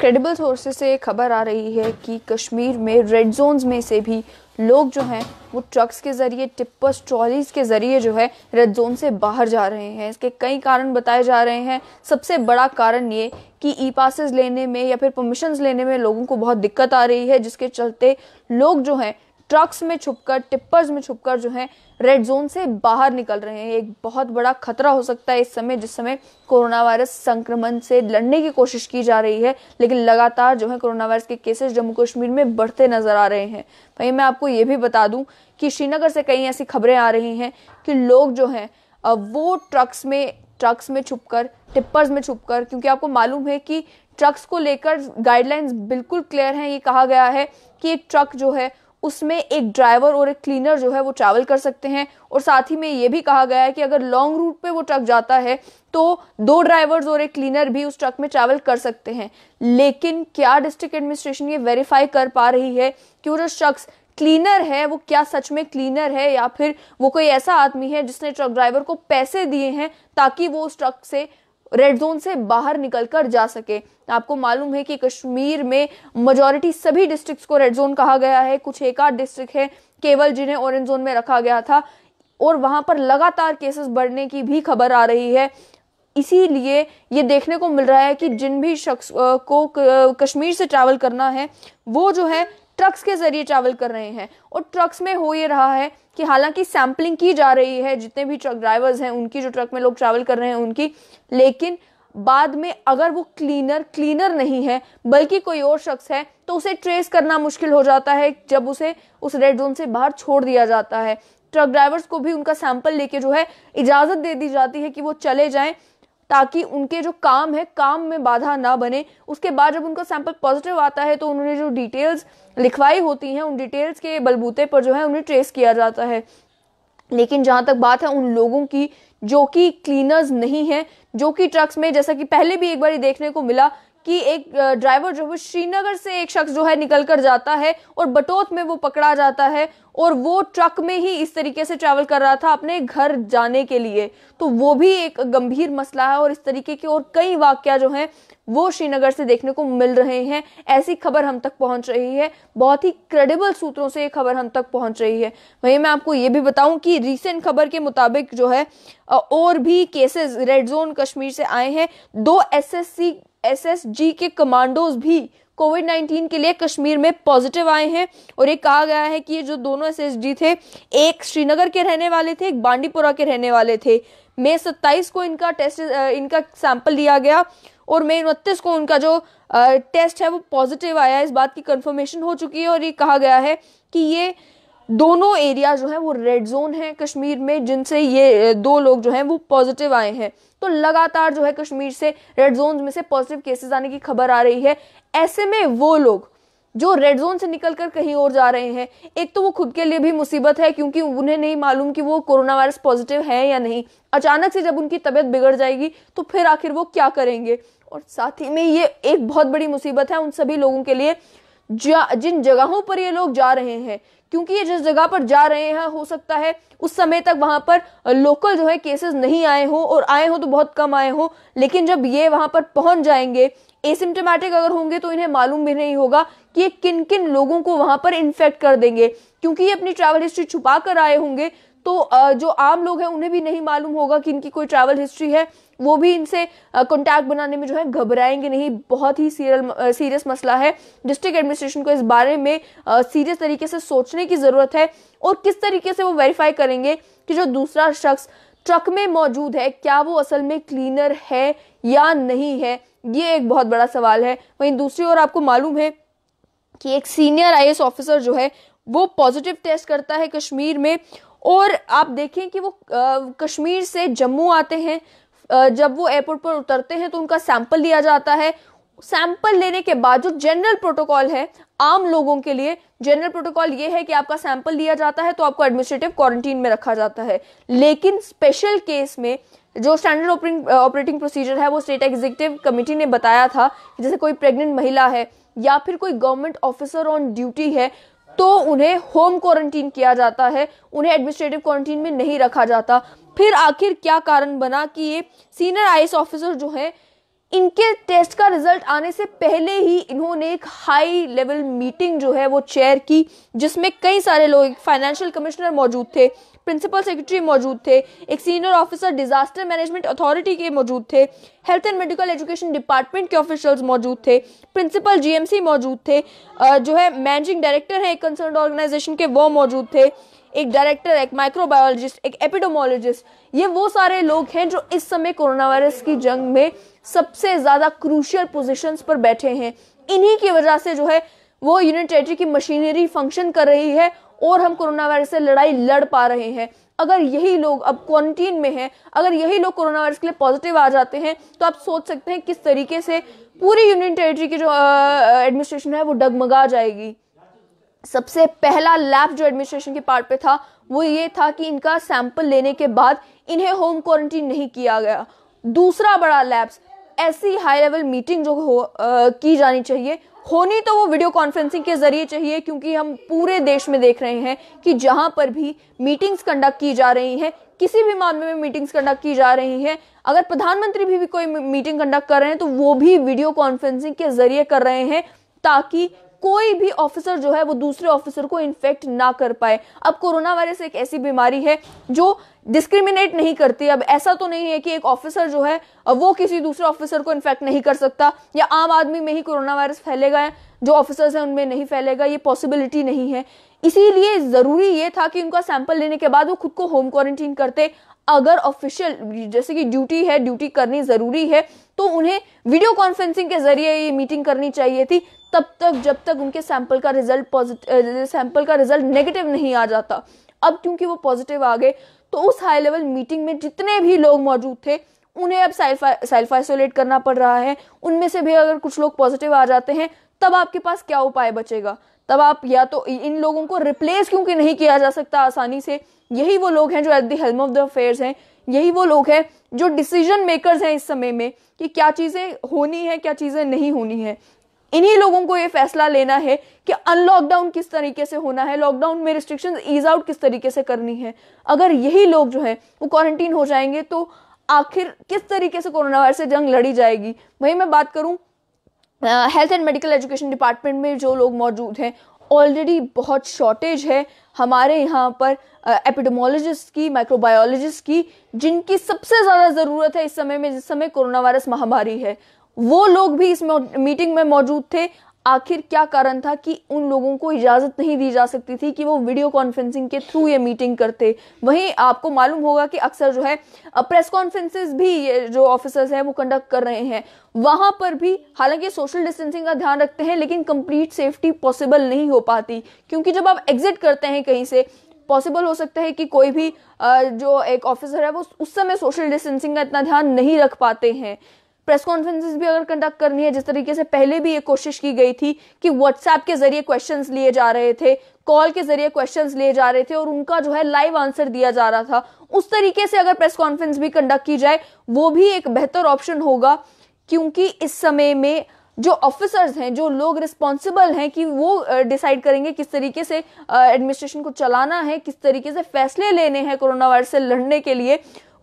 credible sources से खबर आ रही है कि कश्मीर में रेड जोन्स में से भी लोग जो हैं वो ट्रक्स के ज़रिए टिप्पस ट्रॉलीज के ज़रिए जो है रेड जोन से बाहर जा रहे हैं इसके कई कारण बताए जा रहे हैं सबसे बड़ा कारण ये कि ई पासेज लेने में या फिर परमिशंस लेने में लोगों को बहुत दिक्कत आ रही है जिसके चलते लोग जो हैं ट्रक्स में छुपकर टिप्पर्स में छुपकर जो है रेड जोन से बाहर निकल रहे हैं एक बहुत बड़ा खतरा हो सकता है इस समय जिस समय कोरोना वायरस संक्रमण से लड़ने की कोशिश की जा रही है लेकिन लगातार जो है कोरोना वायरस के केसेस जम्मू कश्मीर में बढ़ते नजर आ रहे हैं वहीं मैं आपको ये भी बता दूं कि श्रीनगर से कई ऐसी खबरें आ रही हैं कि लोग जो हैं वो ट्रक्स में ट्रक्स में छुपकर टिप्पर्स में छुपकर क्योंकि आपको मालूम है कि ट्रक्स को लेकर गाइडलाइंस बिल्कुल क्लियर हैं ये कहा गया है कि एक ट्रक जो है उसमें एक ड्राइवर और एक क्लीनर जो है वो ट्रैवल कर सकते हैं और साथ ही में ये भी कहा गया है कि अगर लॉन्ग रूट पे वो ट्रक जाता है तो दो ड्राइवर्स और एक क्लीनर भी उस ट्रक में ट्रैवल कर सकते हैं लेकिन क्या डिस्ट्रिक्ट एडमिनिस्ट्रेशन ये वेरीफाई कर पा रही है कि वो जो शख्स क्लीनर है वो क्या सच में क्लीनर है या फिर वो कोई ऐसा आदमी है जिसने ट्रक ड्राइवर को पैसे दिए हैं ताकि वो उस ट्रक से रेड जोन से बाहर निकलकर जा सके आपको मालूम है कि कश्मीर में मेजोरिटी सभी डिस्ट्रिक्ट्स को रेड जोन कहा गया है कुछ एक आध डिस्ट्रिक्ट है केवल जिन्हें ऑरेंज जोन में रखा गया था और वहां पर लगातार केसेस बढ़ने की भी खबर आ रही है इसीलिए ये देखने को मिल रहा है कि जिन भी शख्स को कश्मीर से ट्रैवल करना है वो जो है ट्रक्स के ज़रिए ट्रैवल कर रहे हैं और ट्रक्स में हो ये रहा है कि हालांकि सैम्पलिंग की जा रही है जितने भी ट्रक ड्राइवर्स हैं उनकी जो ट्रक में लोग ट्रैवल कर रहे हैं उनकी लेकिन बाद में अगर वो क्लीनर क्लीनर नहीं है बल्कि कोई और शख्स है तो उसे ट्रेस करना मुश्किल हो जाता है जब उसे उस रेड जोन से बाहर छोड़ दिया जाता है ट्रक ड्राइवर्स को भी उनका सैंपल लेके जो है इजाज़त दे दी जाती है कि वो चले जाएं ताकि उनके जो काम है काम में बाधा ना बने उसके बाद जब उनका सैंपल पॉजिटिव आता है तो उन्होंने जो डिटेल्स लिखवाई होती हैं उन डिटेल्स के बलबूते पर जो है उन्हें ट्रेस किया जाता है लेकिन जहाँ तक बात है उन लोगों की जो कि क्लीनर्स नहीं हैं जो कि ट्रक्स में जैसा कि पहले भी एक बार देखने को मिला कि एक ड्राइवर जो है श्रीनगर से एक शख्स जो है निकल कर जाता है और बटोत में वो पकड़ा जाता है और वो ट्रक में ही इस तरीके से ट्रैवल कर रहा था अपने घर जाने के लिए तो वो भी एक गंभीर मसला है और इस तरीके के और कई वाक्य जो हैं वो श्रीनगर से देखने को मिल रहे हैं ऐसी खबर हम तक पहुंच रही है बहुत ही क्रेडिबल सूत्रों से ये खबर हम तक पहुंच रही है वहीं मैं आपको ये भी बताऊं कि रिसेंट खबर के मुताबिक जो है और भी केसेस रेड जोन कश्मीर से आए हैं दो एसएससी एसएसजी के कमांडोज भी कोविड 19 के लिए कश्मीर में पॉजिटिव आए हैं और ये कहा गया है कि ये जो दोनों एस थे एक श्रीनगर के रहने वाले थे एक बांडीपुरा के रहने वाले थे मई सत्ताईस को इनका टेस्ट इनका सैंपल लिया गया और मई उनतीस को उनका जो टेस्ट है वो पॉजिटिव आया इस बात की कंफर्मेशन हो चुकी है और ये कहा गया है कि ये दोनों एरिया जो है वो रेड जोन है कश्मीर में जिनसे ये दो लोग जो हैं वो पॉजिटिव आए हैं तो लगातार जो है कश्मीर से रेड जोन में से पॉजिटिव केसेस आने की खबर आ रही है ऐसे में वो लोग जो रेड जोन से निकलकर कहीं और जा रहे हैं एक तो वो खुद के लिए भी मुसीबत है क्योंकि उन्हें नहीं मालूम कि वो कोरोना वायरस पॉजिटिव है या नहीं अचानक से जब उनकी तबीयत बिगड़ जाएगी तो फिर आखिर वो क्या करेंगे और साथ ही में ये एक बहुत बड़ी मुसीबत है उन सभी लोगों के लिए जिन जगहों पर ये लोग जा रहे हैं क्योंकि ये जिस जगह पर जा रहे हैं हो सकता है उस समय तक वहां पर लोकल जो है केसेस नहीं आए हो और आए हो तो बहुत कम आए हो लेकिन जब ये वहां पर पहुंच जाएंगे एसिम्टोमेटिक अगर होंगे तो इन्हें मालूम भी नहीं होगा कि ये किन किन लोगों को वहां पर इन्फेक्ट कर देंगे क्योंकि ये अपनी ट्रैवल हिस्ट्री छुपा कर आए होंगे तो जो आम लोग हैं उन्हें भी नहीं मालूम होगा कि इनकी कोई ट्रैवल हिस्ट्री है वो भी इनसे कॉन्टैक्ट बनाने में जो है घबराएंगे नहीं बहुत ही सीरियल सीरियस मसला है डिस्ट्रिक्ट एडमिनिस्ट्रेशन को इस बारे में सीरियस तरीके से सोचने की ज़रूरत है और किस तरीके से वो वेरीफाई करेंगे कि जो दूसरा शख्स ट्रक में मौजूद है क्या वो असल में क्लीनर है या नहीं है ये एक बहुत बड़ा सवाल है वहीं दूसरी ओर आपको मालूम है कि एक सीनियर आई ऑफिसर जो है वो पॉजिटिव टेस्ट करता है कश्मीर में और आप देखें कि वो कश्मीर से जम्मू आते हैं जब वो एयरपोर्ट पर उतरते हैं तो उनका सैंपल लिया जाता है सैंपल लेने के बाद जो जनरल प्रोटोकॉल है आम लोगों के लिए जनरल प्रोटोकॉल ये है कि आपका सैंपल लिया जाता है तो आपको एडमिनिस्ट्रेटिव क्वारंटीन में रखा जाता है लेकिन स्पेशल केस में जो स्टैंडर्ड ऑपरेटिंग ऑपरेटिंग प्रोसीजर है वो स्टेट एग्जीक्यूटिव कमेटी ने बताया था जैसे कोई प्रेग्नेंट महिला है या फिर कोई गवर्नमेंट ऑफिसर ऑन ड्यूटी है तो उन्हें होम क्वारंटीन किया जाता है उन्हें एडमिनिस्ट्रेटिव क्वारंटीन में नहीं रखा जाता फिर आखिर क्या कारण बना कि ये सीनियर आई ऑफिसर जो हैं इनके टेस्ट का रिजल्ट आने से पहले ही इन्होंने एक हाई लेवल मीटिंग जो है वो चेयर की जिसमें कई सारे लोग फाइनेंशियल कमिश्नर मौजूद थे प्रिंसिपल सेक्रेटरी मौजूद थे एक senior officer disaster management authority के मौजूद थे health and medical education department के ऑफिशियल्स मौजूद थे प्रिंसिपल जीएमसी मौजूद थे जो है मैनेजिंग डायरेक्टर हैं एक कंसर्न ऑर्गेनाइजेशन के वो मौजूद थे एक डायरेक्टर एक माइक्रोबायोलॉजिस्ट एक एपिडोमोलॉजिस्ट ये वो सारे लोग हैं जो इस समय कोरोना वायरस की जंग में सबसे ज़्यादा क्रूशियल पोजिशन पर बैठे हैं इन्हीं की वजह से जो है वो यूनियन टेरिटरी की मशीनरी फंक्शन कर रही है और हम कोरोना वायरस से लड़ाई लड़ पा रहे हैं अगर यही लोग अब क्वारंटीन में हैं अगर यही लोग कोरोना वायरस के लिए पॉजिटिव आ जाते हैं तो आप सोच सकते हैं किस तरीके से पूरी यूनियन टेरिटरी की जो एडमिनिस्ट्रेशन है वो डगमगा जाएगी सबसे पहला लैब जो एडमिनिस्ट्रेशन के पार्ट पे था वो ये था कि इनका सैंपल लेने के बाद इन्हें होम क्वारंटीन नहीं किया गया दूसरा बड़ा लैब्स ऐसी हाई लेवल मीटिंग जो हो आ, की जानी चाहिए होनी तो वो वीडियो कॉन्फ्रेंसिंग के जरिए चाहिए क्योंकि हम पूरे देश में देख रहे हैं कि जहां पर भी मीटिंग्स कंडक्ट की जा रही हैं किसी भी मामले में मीटिंग्स कंडक्ट की जा रही हैं अगर प्रधानमंत्री भी, भी कोई मीटिंग कंडक्ट कर रहे हैं तो वो भी वीडियो कॉन्फ्रेंसिंग के जरिए कर रहे हैं ताकि कोई भी ऑफिसर जो है वो दूसरे ऑफिसर को इन्फेक्ट ना कर पाए अब कोरोना वायरस एक ऐसी बीमारी है जो डिस्क्रिमिनेट नहीं करती अब ऐसा तो नहीं है कि एक ऑफिसर जो है वो किसी दूसरे ऑफिसर को इन्फेक्ट नहीं कर सकता या आम आदमी में ही कोरोना वायरस फैलेगा है जो ऑफिसर्स हैं उनमें नहीं फैलेगा ये पॉसिबिलिटी नहीं है इसीलिए ज़रूरी ये था कि उनका सैंपल लेने के बाद वो खुद को होम क्वारंटीन करते अगर ऑफिशियल जैसे कि ड्यूटी है ड्यूटी करनी ज़रूरी है तो उन्हें वीडियो कॉन्फ्रेंसिंग के जरिए ये मीटिंग करनी चाहिए थी तब तक जब तक उनके सैंपल का रिजल्ट पॉजिटिव सैंपल का रिजल्ट नेगेटिव नहीं आ जाता अब क्योंकि वो पॉजिटिव आ गए तो उस हाई लेवल मीटिंग में जितने भी लोग मौजूद थे उन्हें अब सेल्फ आइसोलेट करना पड़ रहा है उनमें से भी अगर कुछ लोग पॉजिटिव आ जाते हैं तब आपके पास क्या उपाय बचेगा तब आप या तो इन लोगों को रिप्लेस क्योंकि नहीं किया जा सकता आसानी से यही वो लोग हैं जो at the helm of the affairs हैं यही वो लोग हैं जो डिसीजन मेकर्स हैं इस समय में कि क्या चीज़ें होनी है क्या चीज़ें नहीं होनी है इन्हीं लोगों को ये फैसला लेना है कि अनलॉकडाउन किस तरीके से होना है लॉकडाउन में रिस्ट्रिक्शन ईज आउट किस तरीके से करनी है अगर यही लोग जो है वो क्वारंटीन हो जाएंगे तो आखिर किस तरीके से कोरोना वायरस से जंग लड़ी जाएगी वही मैं बात करूं health and medical education department में जो लोग मौजूद हैं ऑलरेडी बहुत शॉर्टेज है हमारे यहाँ पर एपिडमोलॉजिस्ट की माइक्रोबायोलॉजिस्ट की जिनकी सबसे ज़्यादा ज़रूरत है इस समय में जिस समय कोरोना वायरस महामारी है वो लोग भी इस मीटिंग में मौजूद थे आखिर क्या कारण था कि उन लोगों को इजाजत नहीं दी जा सकती थी कि वो वीडियो कॉन्फ्रेंसिंग के थ्रू ये मीटिंग करते वहीं आपको मालूम होगा कि अक्सर जो है प्रेस कॉन्फ्रेंसेस भी ये जो ऑफिसर्स हैं वो कंडक्ट कर रहे हैं वहां पर भी हालांकि सोशल डिस्टेंसिंग का ध्यान रखते हैं लेकिन कंप्लीट सेफ्टी पॉसिबल नहीं हो पाती क्योंकि जब आप एग्जिट करते हैं कहीं से पॉसिबल हो सकता है कि कोई भी जो एक ऑफिसर है वो उस समय सोशल डिस्टेंसिंग का इतना ध्यान नहीं रख पाते हैं प्रेस कॉन्फ्रेंसिस भी अगर कंडक्ट करनी है जिस तरीके से पहले भी ये कोशिश की गई थी कि व्हाट्सएप के जरिए क्वेश्चन लिए जा रहे थे कॉल के जरिए क्वेश्चन लिए जा रहे थे और उनका जो है लाइव आंसर दिया जा रहा था उस तरीके से अगर प्रेस कॉन्फ्रेंस भी कंडक्ट की जाए वो भी एक बेहतर ऑप्शन होगा क्योंकि इस समय में जो ऑफिसर्स हैं जो लोग रिस्पॉन्सिबल हैं कि वो डिसाइड करेंगे किस तरीके से एडमिनिस्ट्रेशन को चलाना है किस तरीके से फैसले लेने हैं कोरोना वायरस से लड़ने के लिए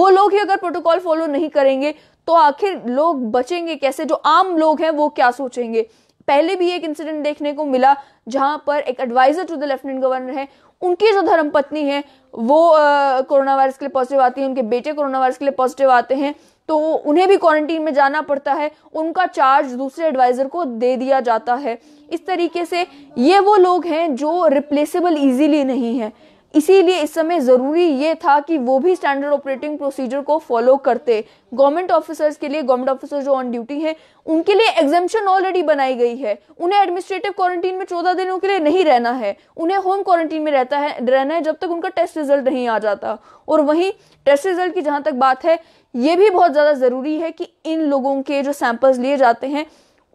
वो लोग ही अगर प्रोटोकॉल फॉलो नहीं करेंगे तो आखिर लोग बचेंगे कैसे जो आम लोग हैं वो क्या सोचेंगे पहले भी एक इंसिडेंट देखने को मिला जहां पर एक advisor to the lieutenant governor है उनकी जो धर्मपत्नी है वो कोरोना वायरस के लिए पॉजिटिव आती है उनके बेटे कोरोना वायरस के लिए पॉजिटिव आते हैं तो उन्हें भी क्वारंटीन में जाना पड़ता है उनका चार्ज दूसरे एडवाइज़र को दे दिया जाता है इस तरीके से ये वो लोग हैं जो रिप्लेसेबल इजीली नहीं है इसीलिए इस समय ज़रूरी ये था कि वो भी स्टैंडर्ड ऑपरेटिंग प्रोसीजर को फॉलो करते गवर्नमेंट ऑफिसर्स के लिए गवर्नमेंट ऑफिसर जो ऑन ड्यूटी हैं उनके लिए एग्जेम्पन ऑलरेडी बनाई गई है उन्हें एडमिनिस्ट्रेटिव क्वारंटीन में चौदह दिनों के लिए नहीं रहना है उन्हें होम क्वारंटीन में रहता है रहना है जब तक उनका टेस्ट रिजल्ट नहीं आ जाता और वहीं टेस्ट रिजल्ट की जहाँ तक बात है ये भी बहुत ज़्यादा ज़रूरी है कि इन लोगों के जो सैंपल्स लिए जाते हैं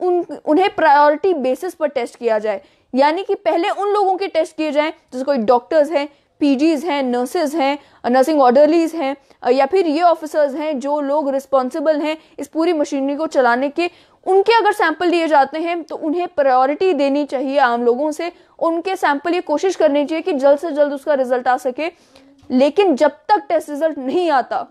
उन उन्हें प्रायोरिटी बेसिस पर टेस्ट किया जाए यानी कि पहले उन लोगों के टेस्ट किए जाएं जैसे कोई डॉक्टर्स हैं पीजीज हैं नर्सेज हैं नर्सिंग uh, ऑर्डरलीज हैं uh, या फिर ये ऑफिसर्स हैं जो लोग रिस्पॉन्सिबल हैं इस पूरी मशीनरी को चलाने के उनके अगर सैंपल लिए जाते हैं तो उन्हें प्रायोरिटी देनी चाहिए आम लोगों से उनके सैंपल ये कोशिश करनी चाहिए कि जल्द से जल्द उसका रिजल्ट आ सके लेकिन जब तक टेस्ट रिजल्ट नहीं आता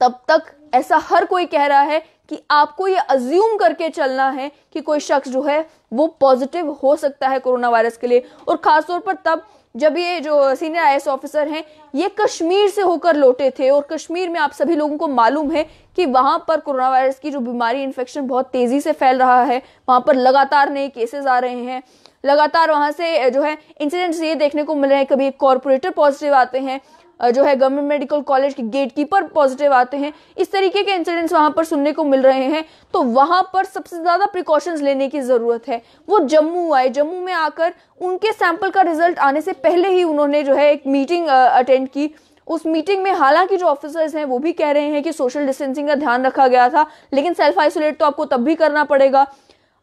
तब तक ऐसा हर कोई कह रहा है कि आपको ये अज्यूम करके चलना है कि कोई शख्स जो है वो पॉजिटिव हो सकता है कोरोना वायरस के लिए और ख़ासतौर पर तब जब ये जो सीनियर आई ऑफिसर हैं ये कश्मीर से होकर लौटे थे और कश्मीर में आप सभी लोगों को मालूम है कि वहाँ पर कोरोना वायरस की जो बीमारी इन्फेक्शन बहुत तेज़ी से फैल रहा है वहाँ पर लगातार नए केसेस आ रहे हैं लगातार वहाँ से जो है इंसिडेंट्स ये देखने को मिल रहे हैं कभी एक कॉरपोरेटर पॉजिटिव आते हैं जो है गवर्नमेंट मेडिकल कॉलेज के गेट कीपर पॉजिटिव आते हैं इस तरीके के इंसिडेंट्स वहां पर सुनने को मिल रहे हैं तो वहां पर सबसे ज़्यादा प्रिकॉशंस लेने की ज़रूरत है वो जम्मू आए जम्मू में आकर उनके सैंपल का रिजल्ट आने से पहले ही उन्होंने जो है एक मीटिंग अटेंड की उस मीटिंग में हालांकि जो ऑफिसर्स हैं वो भी कह रहे हैं कि सोशल डिस्टेंसिंग का ध्यान रखा गया था लेकिन सेल्फ आइसोलेट तो आपको तब भी करना पड़ेगा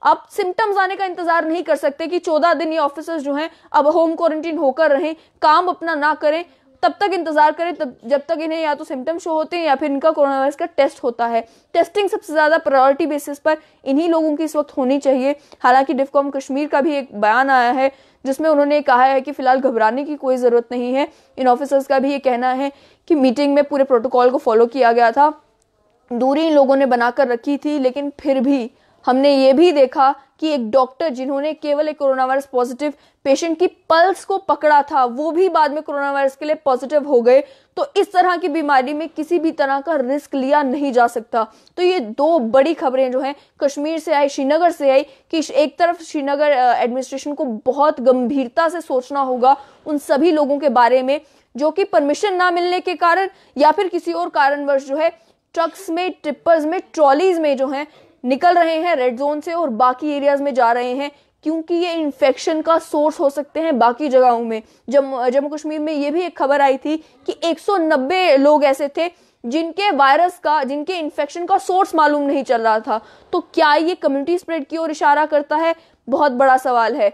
आप सिम्टम्स आने का इंतजार नहीं कर सकते कि चौदह दिन ये ऑफिसर्स जो हैं अब होम क्वारंटीन होकर रहें काम अपना ना करें तब तक इंतजार करें तब जब तक इन्हें या तो सिम्टम शो होते हैं या फिर इनका कोरोना वायरस का टेस्ट होता है टेस्टिंग सबसे ज़्यादा प्रायोरिटी बेसिस पर इन्हीं लोगों की इस वक्त होनी चाहिए हालांकि डिफकॉम कश्मीर का भी एक बयान आया है जिसमें उन्होंने कहा है कि फिलहाल घबराने की कोई ज़रूरत नहीं है इन ऑफिसर्स का भी ये कहना है कि मीटिंग में पूरे प्रोटोकॉल को फॉलो किया गया था दूरी इन लोगों ने बनाकर रखी थी लेकिन फिर भी हमने ये भी देखा कि एक डॉक्टर जिन्होंने केवल एक कोरोना वायरस पॉजिटिव पेशेंट की पल्स को पकड़ा था वो भी बाद में कोरोना वायरस के लिए पॉजिटिव हो गए तो इस तरह की बीमारी में किसी भी तरह का रिस्क लिया नहीं जा सकता तो ये दो बड़ी खबरें जो हैं कश्मीर से आई श्रीनगर से आई कि एक तरफ श्रीनगर एडमिनिस्ट्रेशन को बहुत गंभीरता से सोचना होगा उन सभी लोगों के बारे में जो कि परमिशन ना मिलने के कारण या फिर किसी और कारणवश जो है ट्रक्स में ट्रिपर्स में ट्रॉलीज में जो है निकल रहे हैं रेड जोन से और बाकी एरियाज में जा रहे हैं क्योंकि ये इन्फेक्शन का सोर्स हो सकते हैं बाकी जगहों में जम्मू जम्मू कश्मीर में ये भी एक खबर आई थी कि 190 लोग ऐसे थे जिनके वायरस का जिनके इन्फेक्शन का सोर्स मालूम नहीं चल रहा था तो क्या ये कम्युनिटी स्प्रेड की ओर इशारा करता है बहुत बड़ा सवाल है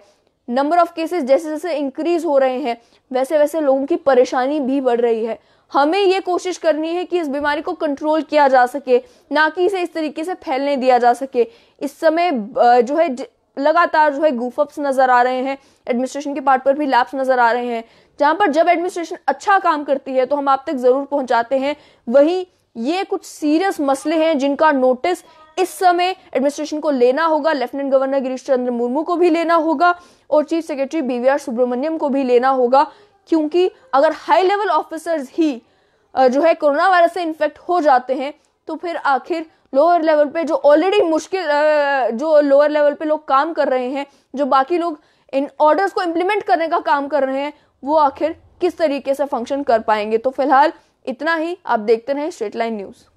नंबर ऑफ केसेस जैसे जैसे इंक्रीज हो रहे हैं वैसे वैसे लोगों की परेशानी भी बढ़ रही है हमें ये कोशिश करनी है कि इस बीमारी को कंट्रोल किया जा सके ना कि इसे इस तरीके से फैलने दिया जा सके इस समय जो है लगातार जो है गूफअप्स नज़र आ रहे हैं एडमिनिस्ट्रेशन के पार्ट पर भी लैप्स नज़र आ रहे हैं जहां पर जब एडमिनिस्ट्रेशन अच्छा काम करती है तो हम आप तक ज़रूर पहुंचाते हैं वहीं ये कुछ सीरियस मसले हैं जिनका नोटिस इस समय एडमिनिस्ट्रेशन को लेना होगा लेफ्टिनेंट गवर्नर गिरीश चंद्र मुर्मू को भी लेना होगा और चीफ सेक्रेटरी बीवीआर सुब्रमण्यम को भी लेना होगा क्योंकि अगर हाई लेवल ऑफिसर्स ही जो है कोरोना वायरस से इन्फेक्ट हो जाते हैं तो फिर आखिर लोअर लेवल पे जो ऑलरेडी मुश्किल जो लोअर लेवल पे लोग काम कर रहे हैं जो बाकी लोग इन ऑर्डर्स को इम्प्लीमेंट करने का काम कर रहे हैं वो आखिर किस तरीके से फंक्शन कर पाएंगे तो फिलहाल इतना ही आप देखते रहें स्ट्रेट लाइन न्यूज़